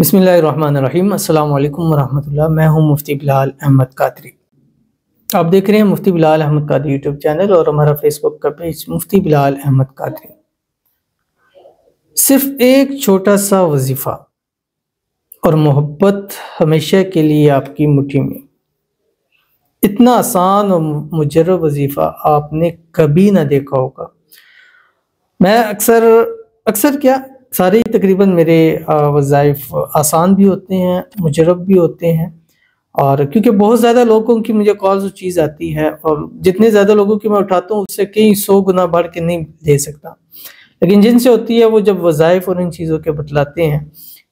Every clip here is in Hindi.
बसमीम् अल्लाम मैं हूं मुफ्ती बिलाल अहमद कादरी आप देख रहे हैं मुफ्ती बिलाल अहमद कादरी यूट्यूब चैनल और हमारा फेसबुक का पेज मुफ्ती बिलाल अहमद कादरी सिर्फ एक छोटा सा वजीफ़ा और मोहब्बत हमेशा के लिए आपकी मुट्ठी में इतना आसान और मुजरब वजीफ़ा आपने कभी ना देखा होगा मैं अक्सर अक्सर क्या सारे ही तकरीबन मेरे वज़ाइफ आसान भी होते हैं मुजरब भी होते हैं और क्योंकि बहुत ज़्यादा लोगों की मुझे कॉल्स चीज़ आती है और जितने ज़्यादा लोगों की मैं उठाता हूँ उससे कई सौ गुना बढ़ के नहीं दे सकता लेकिन जिनसे होती है वो जब वज़ाइफ और इन चीज़ों के बतलाते हैं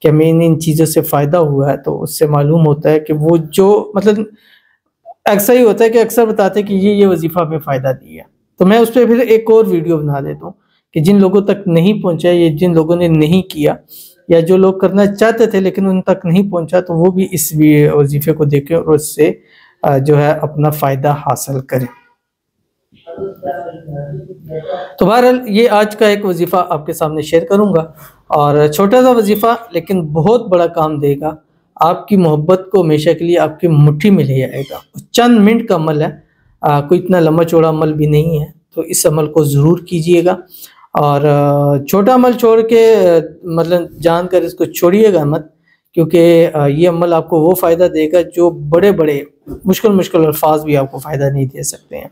कि हमें इन चीज़ों से फ़ायदा हुआ है तो उससे मालूम होता है कि वो जो मतलब ऐसा ही होता है कि अक्सर बताते हैं कि ये ये वजीफ़ा हमें फ़ायदा दिया तो मैं उस पर फिर एक और वीडियो बना देता हूँ कि जिन लोगों तक नहीं पहुंचा ये जिन लोगों ने नहीं किया या जो लोग करना चाहते थे लेकिन उन तक नहीं पहुंचा तो वो भी इस वजीफे को देखें और उससे जो है अपना फ़ायदा हासिल करें तो बहरहाल ये आज का एक वजीफ़ा आपके सामने शेयर करूंगा और छोटा सा वजीफ़ा लेकिन बहुत बड़ा काम देगा आपकी मोहब्बत को हमेशा के लिए आपकी मुट्ठी में ले आएगा चंद मिनट का अमल है आ, कोई इतना लंबा चौड़ा अमल भी नहीं है तो इस अमल को ज़रूर कीजिएगा और छोटा अमल छोड़ के मतलब जानकर इसको छोड़िएगा मत क्योंकि ये अमल आपको वो फ़ायदा देगा जो बड़े बड़े मुश्किल मुश्किल अल्फाज भी आपको फ़ायदा नहीं दे सकते हैं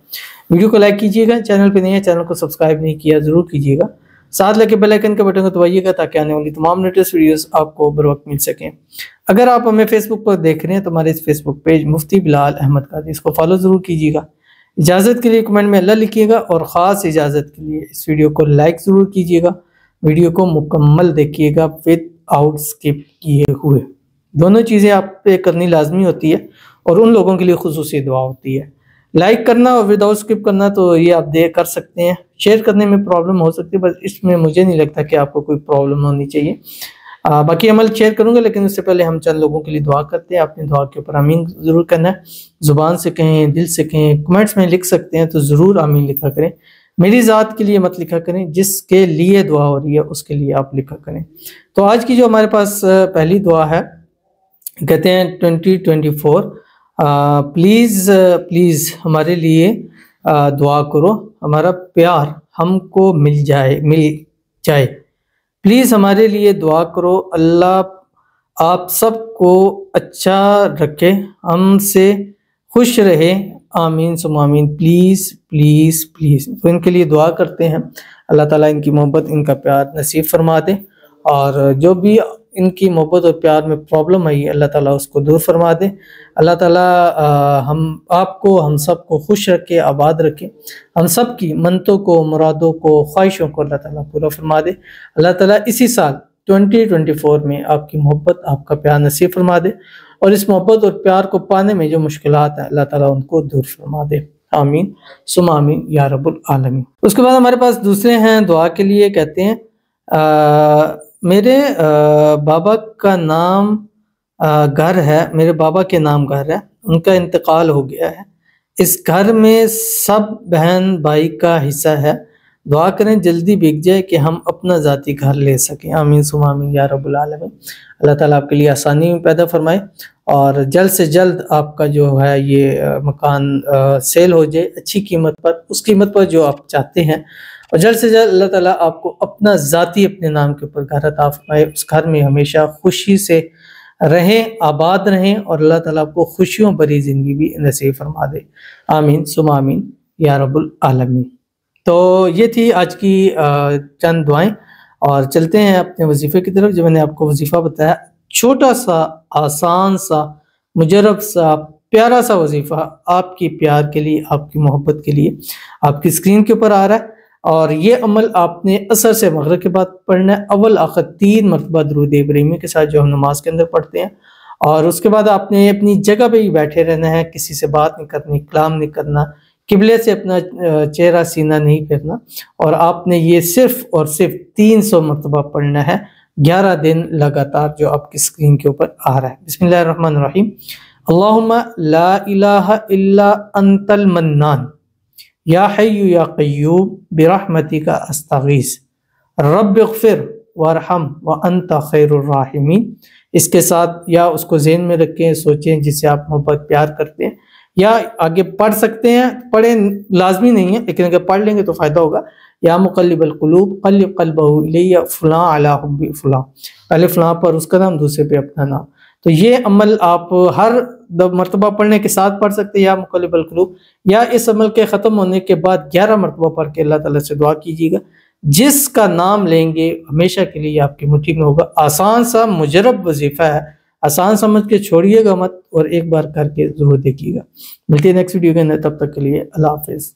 वीडियो को लाइक कीजिएगा चैनल पर नहीं है चैनल को सब्सक्राइब नहीं किया ज़रूर कीजिएगा साथ लगे बेलाइकन के बटन को दबाइएगा ताकि आने वाली तमाम लेटेस्ट वीडियोस आपको बर वक्त मिल सकें अगर आप हमें फेसबुक पर देख रहे हैं तो हमारे इस फेसबुक पेज मुफ्ती बिलाल अहमद का इसको फॉलो ज़रूर कीजिएगा इजाज़त के लिए कमेंट में अल्लाह लिखिएगा और ख़ास इजाज़त के लिए इस वीडियो को लाइक ज़रूर कीजिएगा वीडियो को मुकम्मल देखिएगा विद आउट स्किप किए हुए दोनों चीज़ें आप पे करनी लाजमी होती है और उन लोगों के लिए खसूस दुआ होती है लाइक करना और विदाउट स्किप करना तो ये आप दे कर सकते हैं शेयर करने में प्रॉब्लम हो सकती है बस इसमें मुझे नहीं लगता कि आपको कोई प्रॉब्लम होनी चाहिए बाकी अमल शेयर करूंगा लेकिन उससे पहले हम चंद लोगों के लिए दुआ करते हैं अपनी दुआ के ऊपर आमीन ज़रूर करना है ज़ुबान से कहें दिल से कहें कमेंट्स में लिख सकते हैं तो ज़रूर आमीन लिखा करें मेरी ज़ात के लिए मत लिखा करें जिसके लिए दुआ हो रही है उसके लिए आप लिखा करें तो आज की जो हमारे पास पहली दुआ है कहते हैं twenty twenty four please please हमारे लिए दुआ करो हमारा प्यार हमको मिल जाए मिल जाए प्लीज़ हमारे लिए दुआ करो अल्लाह आप सबको अच्छा रखे हमसे खुश रहे आमीन सुम आमीन प्लीज़ प्लीज़ प्लीज़ तो इनके लिए दुआ करते हैं अल्लाह ताला इनकी मोहब्बत इनका प्यार नसीब फरमा दे और जो भी इनकी मोहब्बत और प्यार में प्रॉब्लम आई है अल्लाह ताला उसको दूर फरमा दे अल्लाह ताला आ, हम आपको हम सब को खुश रखे आबाद रखे हम सब की मनतों को मुरादों को ख्वाहिशों को अल्लाह ताला पूरा फरमा दे अल्लाह ताला इसी साल 2024 में आपकी मोहब्बत आपका प्यार नसीब फरमा दे और इस मोहब्बत और प्यार को पाने में जो मुश्किल हैं अल्लाह ताला उनको दूर फरमा दे आमीन सुम आमीन या रबुल आलमीन उसके बाद हमारे पास दूसरे हैं दुआ के लिए कहते हैं आ, मेरे बाबा का नाम घर है मेरे बाबा के नाम घर है उनका इंतकाल हो गया है इस घर में सब बहन भाई का हिस्सा है दुआ करें जल्दी बिक जाए कि हम अपना ज़ाती घर ले सकें आमीन सुम आमीन या रबालमीन अल्लाह ताला आपके लिए आसानी में पैदा फरमाए और जल्द से जल्द आपका जो है ये मकान सेल हो जाए अच्छी कीमत पर उस कीमत पर जो आप चाहते हैं और जल्द से जल्द अल्लाह ताला आपको अपना ज़ाती अपने नाम के ऊपर घर अता उस घर में हमेशा खुशी से रहें आबाद रहें और अल्लाह ताला आपको खुशियों भरी ज़िंदगी भी नसीब फरमा दे आमीन सुम आमीन या रब्बुल आलमीन तो ये थी आज की चंद दुआएं और चलते हैं अपने वजीफ़े की तरफ जो मैंने आपको वजीफ़ा बताया छोटा सा आसान सा मुजरब सा प्यारा सा वजीफ़ा आपकी प्यार के लिए आपकी मोहब्बत के लिए आपकी स्क्रीन के ऊपर आ रहा है और ये अमल आपने असर से मग़र के बाद पढ़ना है अव्वल आखिर तीन मरतबा दरूद इब्राहिमी के साथ जो हम नमाज के अंदर पढ़ते हैं और उसके बाद आपने अपनी जगह पे ही बैठे रहना है किसी से बात नहीं करनी कलाम नहीं करना किबले से अपना चेहरा सीना नहीं फिरना और आपने ये सिर्फ और सिर्फ तीन सौ मरतबा पढ़ना है ग्यारह दिन लगातार जो आपकी स्क्रीन के ऊपर आ रहा है बिसमीम अल्लाम ला इलाहा इल्ला अंतल मन्नान या हयू या क्यूब बिरहमती का अस्तगीस रब फिर वरहम व अंत खैरमी इसके साथ या उसको जेन में रखें सोचें जिसे आप मोहब्बत प्यार करते हैं या आगे पढ़ सकते हैं पढ़े लाजमी नहीं है लेकिन अगर पढ़ लेंगे तो फ़ायदा होगा या मुकलबलकलूब कल कलबह फ़लाँ अला फ़लाँ पहले फ़लाँ पर उसका नाम दूसरे पे अपना नाम तो ये अमल आप हर मरतबा पढ़ने के साथ पढ़ सकते हैं या मुकलबल कलूब या इस अमल के ख़त्म होने के बाद ग्यारह मरतबा पढ़ के अल्लाह तला से दुआ कीजिएगा जिसका नाम लेंगे हमेशा के लिए आपकी मुठी में होगा आसान सा मुजरब वजीफ़ा है आसान समझ के छोड़िएगा मत और एक बार करके ज़रूर देखिएगा मिलती है नेक्स्ट वीडियो के अंदर तब तक के लिए अल्लाह हाफिज़